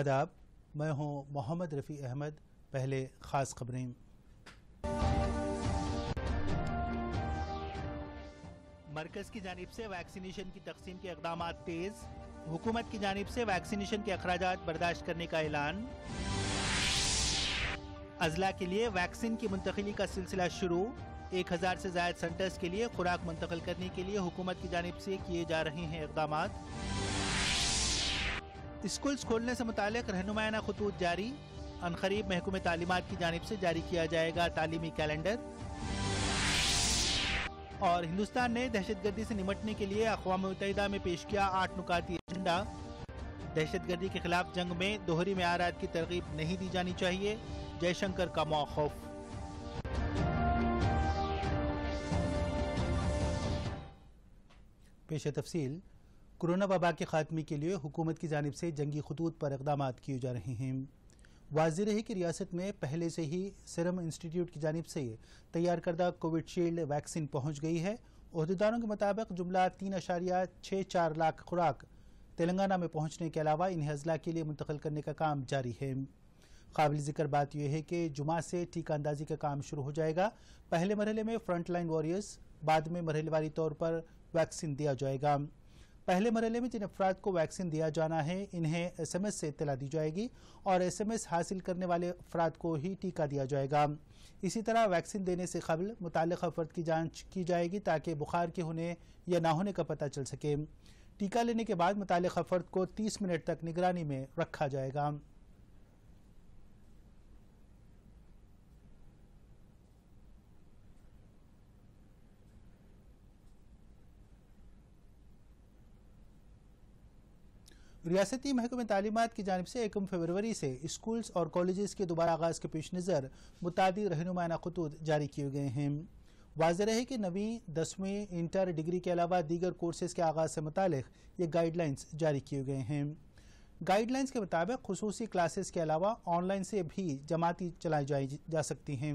आदाब मैं हूं मोहम्मद रफ़ी अहमद पहले ख़ास खबरें मरकज़ की जानब से वैक्सीनेशन की तकसीम के इकदाम तेज़ हुकूमत की जानब से वैक्सीनेशन के अखराज बर्दाश्त करने का ऐलान अजला के लिए वैक्सीन की मुंतकली का सिलसिला शुरू एक हज़ार से जायद सेंटर्स के लिए खुराक मुंतकल करने के लिए हुकूमत की जानब से किए जा रहे हैं इकदाम स्कूल्स खोलने से मुतक रहनुमाना खतूत जारी अनखरीब महकमे तालीमत की जानब से जारी किया जाएगा तालीमी कैलेंडर और हिंदुस्तान ने दहशत गर्दी से निमटने के लिए अकवा मुतहदा में पेश किया आठ नुकाती एजेंडा दहशत गर्दी के खिलाफ जंग में दोहरी मैारात की तरगीब नहीं दी जानी चाहिए जयशंकर का मौकफ पेश तफसील कोरोना वबा के खात्मे के लिए हुकूमत की जानब से जंगी खतूत पर इकदाम किए जा रहे हैं वाजिर है कि रियासत में पहले से ही सिरम इंस्टीट्यूट की जानब से तैयार करदा कोविडशील्ड वैक्सीन पहुँच गई है अहदेदारों के मुताबिक जुमला तीन अशारिया छः चार लाख खुराक तेलंगाना में पहुँचने के अलावा इन्हें अजला के लिए मुंतकिल करने का काम जारी है काबिल जिक्र बात यह है कि जुमा से टीका अंदाजी का काम शुरू हो जाएगा पहले मरहले में फ्रंट लाइन वॉरियर्स बाद में मरहलेवारी तौर पर वैक्सीन दिया जाएगा पहले मरहले में जिन अफराद को वैक्सीन दिया जाना है इन्हें एसएमएस से इतला दी जाएगी और एसएमएस हासिल करने वाले अफराद को ही टीका दिया जाएगा इसी तरह वैक्सीन देने से कबल मुतल अफर्द की जाँच की जाएगी ताकि बुखार के होने या ना होने का पता चल सके टीका लेने के बाद मुतल अफर्द को तीस मिनट तक निगरानी में रखा जाएगा रियासती महकमे तालीमत की जानब से एकम फरवरी से स्कूल्स और कॉलेज के दोबारा आगाज़ के पेश नज़र मुतदी रहनुमाना खतूत जारी किए गए हैं वाजह है कि नवी दसवीं इंटर डिग्री के अलावा दीगर कोर्सेज़ के आगाज़ से मुतल ये गाइडलाइंस जारी किए गए हैं गाइडलाइंस के मुताबिक खसूसी क्लासेस के अलावा ऑनलाइन से भी जमाती चलाई जा सकती हैं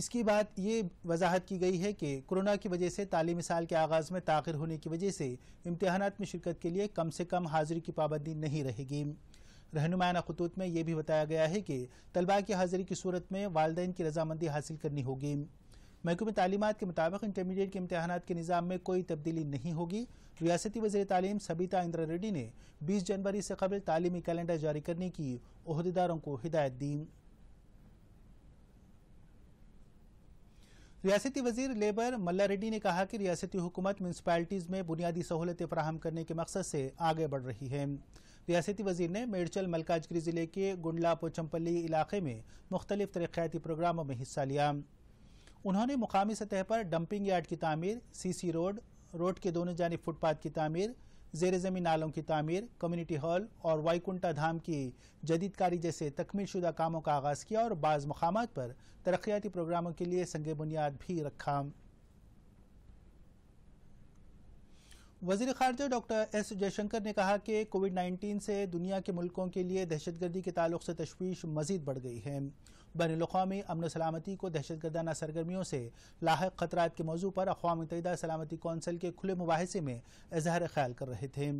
इसकी बात ये वजाहत की गई है कि कोरोना की वजह से तालीमी साल के आगाज़ में ताखिर होने की वजह से इम्तहान में शिरकत के लिए कम से कम हाजिरी की पाबंदी नहीं रहेगी रहनुमाना खतूत में यह भी बताया गया है कि तलबा की हाजिरी की सूरत में वालदेन की रजामंदी हासिल करनी होगी महकमे तालीमत के मुताबिक इंटरमीडिएट के इम्तहान के निज़ाम में कोई तब्दीली नहीं होगी रियासती वजी तालीम सबीता इंदिरा रेड्डी ने बीस जनवरी से कबल तालीमी कैलेंडर जारी करने की अहदेदारों को हिदायत दी रियासती वजीर लेबर मल्ला रेड्डी ने कहा कि रियासती हुकूमत म्यूनसिपैलिटीज़ में बुनियादी सहूलतें फ्राहम करने के मकसद से आगे बढ़ रही है रियासती वजीर ने मेडचल मलकाजगिरी ज़िले के गुंडला पोचम्पली इलाके में मुख्तलिफ तरक्याती प्रोग्रामों में हिस्सा लिया उन्होंने मुकामी सतह पर डंपिंग यार्ड की तमीर सी सी रोड रोड के दोनों जानब फुटपाथ की तमीर जेर जमीन नालों की तमीर कम्युनिटी हॉल और वाईकुंटा धाम की जदीदकारी जैसे तकमीलशुदा कामों का आगाज़ किया और बाज़ मकाम पर तरक्याती प्रोग्रामों के लिए संग बुनियाद भी रखा वजीर खारजा डॉक्टर एस जयशंकर ने कहा कि कोविड 19 से दुनिया के मुल्कों के लिए दहशतगर्दी के ताल्लुक से तशवीश मजीद बढ़ गई है बैन अवी अमन सलामती को दहशत गर्दाना सरगर्मियों से लाक खतरात के मौजू पर अकवा मुतदा सलामती कौंसिल के खुले मुबासे में इजहार ख्याल कर रहे थे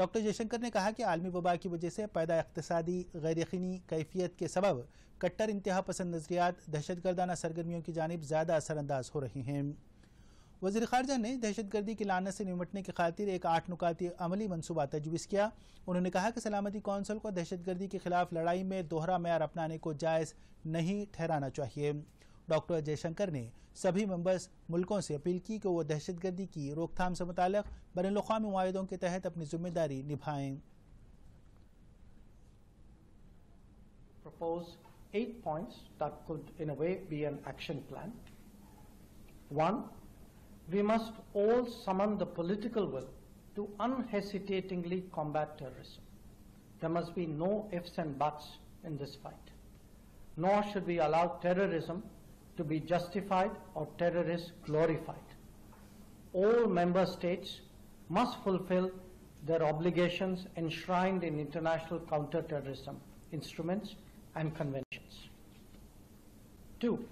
डॉक्टर जयशंकर ने कहा कि आलमी वबा की वजह से पैदा इकतदी गैर यकीनी कैफियत के सबब कट्टर इंतहा पसंद नजरियात दहशत गर्दाना सरगर्मियों की जानब ज़्यादा असरअंदाज हो रही हैं वजी खारजा ने दहशतगर्दी की लानत से निमटने की खातिर एक आठ नुकाती अमली मनसूबा तजवीज़ किया उन्होंने कहा कि सलामती कौंसिल को दहशतगर्दी के खिलाफ लड़ाई में दोहरा मैार अपनाने को जायज़ नहीं ठहराना चाहिए डॉक्टर जयशंकर ने सभी मेंबर्स मुल्कों से अपील की कि दहशत दहशतगर्दी की रोकथाम से मुतल बैन अवी माहों के तहत अपनी जिम्मेदारी निभाएं propose eight points that could in a way be an action plan. One, we must all summon the political will to unhesitatingly combat terrorism. There must be no ifs and buts in this fight. Nor should we allow terrorism to be justified or terrorists glorified. All member states must fulfill their obligations enshrined in international counterterrorism instruments and conventions. Two,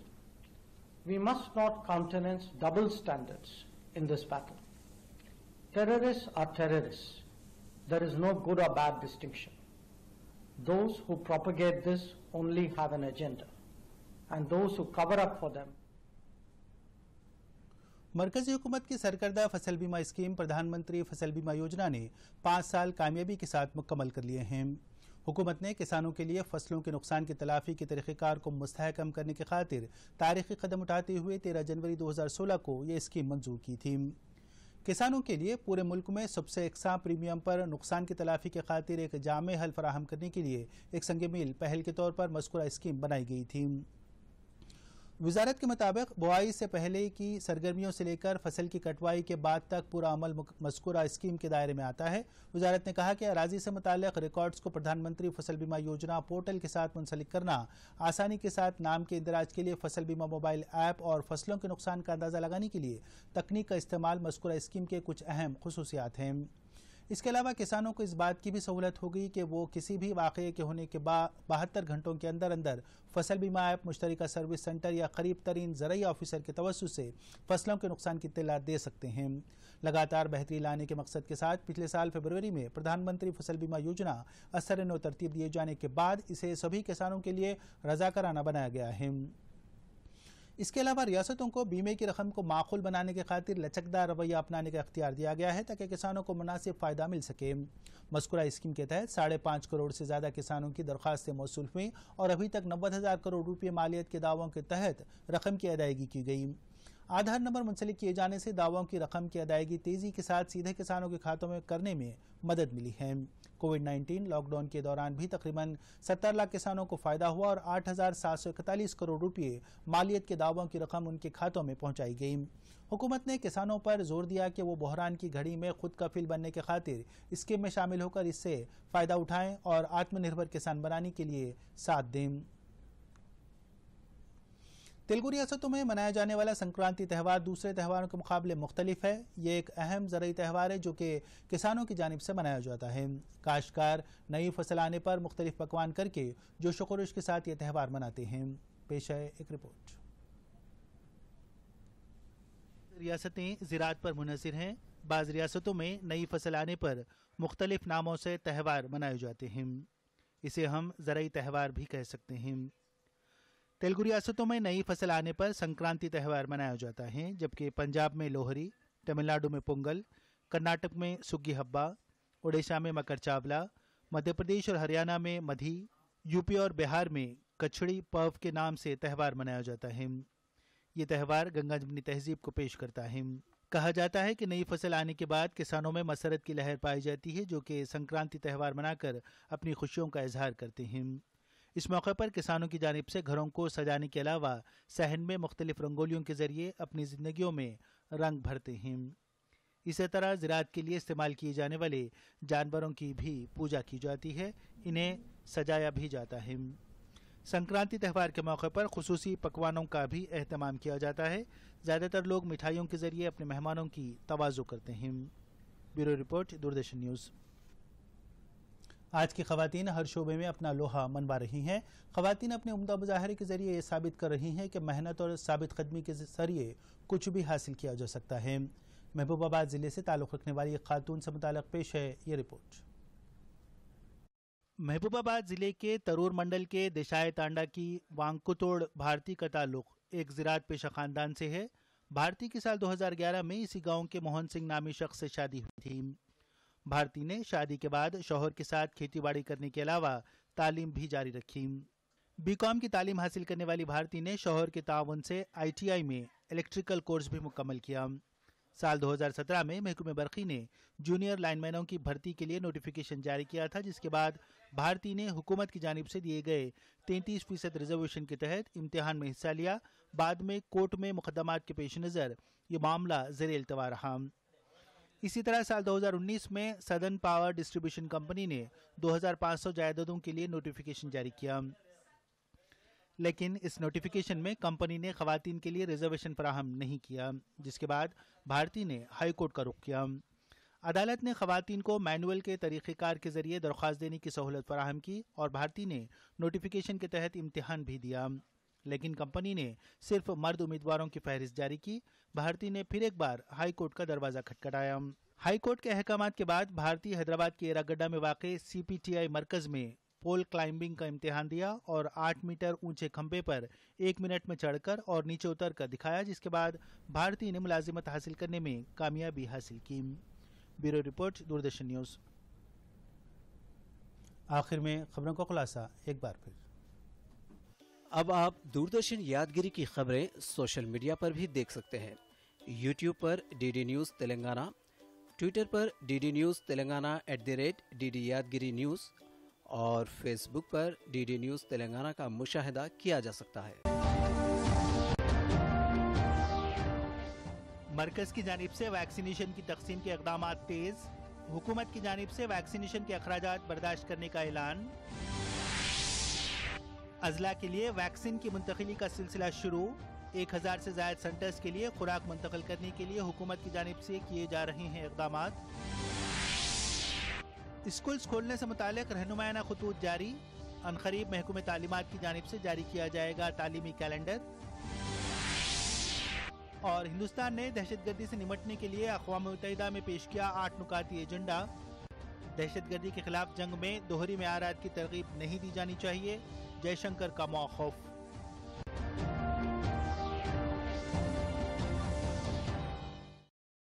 we must not countenance double standards in this battle. Terrorists are terrorists. There is no good or bad distinction. Those who propagate this only have an agenda, and those who cover up for them मरकजी हुकूमत की सरकर्दा फसल बीमा scheme प्रधानमंत्री फसल बीमा योजना ने पाँच साल कामयाबी के साथ मुकम्मल कर लिए हैं हुकूमत ने किसानों के लिए फसलों के नुकसान की तलाफी के तरीक़ेकार को मुस्तकम करने की खातिर तारीखी कदम उठाते हुए तेरह जनवरी दो हज़ार सोलह को ये स्कीम मंजूर की थी किसानों के लिए पूरे मुल्क में सबसे एकसा प्रीमियम पर नुकसान की तलाफी के खातिर एक जाम हल फराहम करने के लिए एक संग मील पहल के तौर पर मस्कुरा स्कीम बनाई गई थी वजारत के मुताबिक बुआई से पहले की सरगर्मियों से लेकर फसल की कटवाई के बाद तक पूरा अमल मस्कुरा स्कीम के दायरे में आता है वजारत ने कहा कि अराजी से मुतल रिकॉर्ड्स को प्रधानमंत्री फसल बीमा योजना पोर्टल के साथ मुंसलिक करना आसानी के साथ नाम के इंदराज के लिए फसल बीमा मोबाइल ऐप और फसलों के नुकसान का अंदाजा लगाने के लिए तकनीक का इस्तेमाल मस्कुरा स्कीम के कुछ अहम खसूसियात हैं इसके अलावा किसानों को इस बात की भी सहूलत होगी कि वो किसी भी वाक़े के होने के बाद बहत्तर घंटों के अंदर अंदर फसल बीमा ऐप मुश्तरका सर्विस सेंटर या करीब तरीन ज़रिए ऑफिसर के तवसु से फसलों के नुकसान की इतला दे सकते हैं लगातार बेहतरी लाने के मकसद के साथ पिछले साल फरवरी में प्रधानमंत्री फसल बीमा योजना असर नो तरतीब दिए जाने के बाद इसे सभी किसानों के लिए रजाकराना बनाया गया है इसके अलावा रियासतों को बीमे की रकम को माखुल बनाने के खातिर लचकदार रवैया अपनाने का अख्तियार दिया गया है ताकि किसानों को मुनासिब फ़ायदा मिल सके मस्कुरा स्कीम के तहत साढ़े पाँच करोड़ से ज़्यादा किसानों की दरख्वास्तें मौसू हुई और अभी तक नब्बे हज़ार करोड़ रुपये मालियत के दावों के तहत रकम की अदायगी की गई आधार नंबर मुंसलिक किए जाने से दावों की रकम की अदायगी तेज़ी के साथ सीधे किसानों के खातों में करने में मदद मिली है कोविड 19 लॉकडाउन के दौरान भी तकरीबन 70 लाख किसानों को फायदा हुआ और आठ करोड़ रुपए मालियत के दावों की रकम उनके खातों में पहुंचाई गई हुकूमत ने किसानों पर जोर दिया कि वो बहरान की घड़ी में खुद कफिल बनने के खातिर स्कीम में शामिल होकर इससे फायदा उठाएं और आत्मनिर्भर किसान बनाने के लिए साथ दें तेलगु रियासतों में मनाया जाने वाला संक्रांति त्यौहार दूसरे त्यौहारों के मुकाबले मुख्तलिफ है ये एक अहम जरिए त्यौहार है जो कि किसानों की जानब से मनाया जाता है काश्कार नई फसल आने पर मुख्तलिफ पकवान करके जोश वरूश के साथ ये त्यौहार मनाते हैं पेश है एक रिपोर्ट रियासतें ज़रात पर मुनसर हैं बाज़ रियासतों में नई फसल आने पर मुख्तलिफ नामों से त्यौहार मनाए जाते हैं इसे हम जरिए त्यौहार भी कह सकते हैं तेलुगु रियासतों में नई फसल आने पर संक्रांति त्यौहार मनाया जाता है जबकि पंजाब में लोहरी तमिलनाडु में पोंगल कर्नाटक में सुग्गी हब्बा ओडिशा में मकर चावला मध्य प्रदेश और हरियाणा में मधी यूपी और बिहार में कछड़ी पर्व के नाम से त्यौहार मनाया जाता है ये त्यौहार गंगा जमनी तहजीब को पेश करता है कहा जाता है कि नई फसल आने के बाद किसानों में मसरत की लहर पाई जाती है जो कि संक्रांति त्यौहार मनाकर अपनी खुशियों का इजहार करते हैं इस मौके पर किसानों की जानब से घरों को सजाने के अलावा सहन में मुख्तलिफ रंगोलियों के जरिए अपनी जिंदगियों में रंग भरते हैं इसी तरह ज़रात के लिए इस्तेमाल किए जाने वाले जानवरों की भी पूजा की जाती है इन्हें सजाया भी जाता है संक्रांति त्यौहार के मौके पर खसूसी पकवानों का भी अहतमाम किया जाता है ज़्यादातर लोग मिठाइयों के जरिए अपने मेहमानों की तोज़ो करते हैं ब्यूरो रिपोर्ट दूरदर्शन न्यूज़ आज की खातन हर शोबे में अपना लोहा मनवा रही हैं खातन अपने उमदा मुजाहरे के जरिए ये साबित कर रही हैं कि मेहनत और साबित कदमी के जरिए कुछ भी हासिल किया जा सकता है महबूबाबाद ज़िले से ताल्लुक़ रखने वाली एक खातून से मुतल पेश है ये रिपोर्ट महबूबाबाद ज़िले के तरूर मंडल के दिशाए तांडा की वांगकुतोड़ भारती का ताल्लुक एक जिरात पेशा ख़ानदान से है भारती की साल 2011 में इसी गांव के मोहन सिंह नामी शख्स से शादी हुई थी भारती ने शादी के बाद शोहर के साथ खेतीबाड़ी करने के अलावा तालीम भी जारी रखी बीकॉम की तालीम हासिल करने वाली भारती ने शोहर के ताउन से आईटीआई में इलेक्ट्रिकल कोर्स भी मुकम्मल किया साल 2017 में महकमे बरकी ने जूनियर लाइनमैनों की भर्ती के लिए नोटिफिकेशन जारी किया था जिसके बाद भारती ने हुकूमत की जानब से दिए गए 33 फीसद रिजर्वेशन के तहत इम्तिहान में हिस्सा लिया बाद में कोर्ट में मुकदमात के पेश नज़र ये मामला जेर रहा इसी तरह साल 2019 में सदन पावर डिस्ट्रीब्यूशन कंपनी ने 2500 जायदादों के लिए नोटिफिकेशन जारी किया लेकिन इस नोटिफिकेशन में कंपनी ने खातन के लिए रिजर्वेशन फराहम नहीं किया जिसके बाद भारती ने हाईकोर्ट का रुख किया अदालत ने खातन को मैनुअल के तरीक़ेकार के जरिए दरख्वास्त देने की सहूलत फराहम की और भारती ने नोटिफिकेशन के तहत इम्तहान भी दिया लेकिन कंपनी ने सिर्फ मर्द उम्मीदवारों की फहरिस्त जारी की भारती ने फिर एक बार हाईकोर्ट का दरवाजा खटखटाया हाईकोर्ट के अहकाम के बाद भारती हैदराबाद के एरागड्डा में वाक सीपीटीआई मरकज में पोल क्लाइंबिंग का इम्तिहान दिया और 8 मीटर ऊंचे खंबे पर एक मिनट में चढ़कर और नीचे उतर कर दिखाया जिसके बाद भारती ने मुलाजिमत हासिल करने में कामयाबी हासिल की ब्यूरो रिपोर्ट दूरदर्शन न्यूज़ आखिर में खबरों का खुलासा एक बार फिर अब आप दूरदर्शन यादगिरी की खबरें सोशल मीडिया पर भी देख सकते हैं यूट्यूब पर D D news Telangana Twitter पर D D news Telangana at the rate D D Yadagiri news और फेसबुक पर डी डी न्यूज़ तेलंगाना का मुशाहिदा किया जा सकता है मरकज़ की जानब से वैक्सीनेशन की तकसीम के इकदाम तेज़ हुकूमत की जानब से वैक्सीनेशन के अखराज बर्दाश्त करने का ऐलान अजला के लिए वैक्सीन की मुंतकली का सिलसिला शुरू एक हजार से जायद सेंटर्स के लिए खुराक मुंतकिल करने के लिए हुकूमत की जानब से किए जा रहे हैं इकदाम स्कूल खोलने से मुतल रहनुमाना खतूत जारी अनखरीब महकुमे तालीमत की जानब से जारी किया जाएगा तालीमी कैलेंडर और हिंदुस्तान ने दहशत गर्दी से निमटने के लिए अकवा मुतहदा में पेश किया आठ नुकाती एजेंडा दहशत गर्दी के खिलाफ जंग में दोहरी मैारात की तरगीब नहीं दी जानी चाहिए जयशंकर का मौकफ़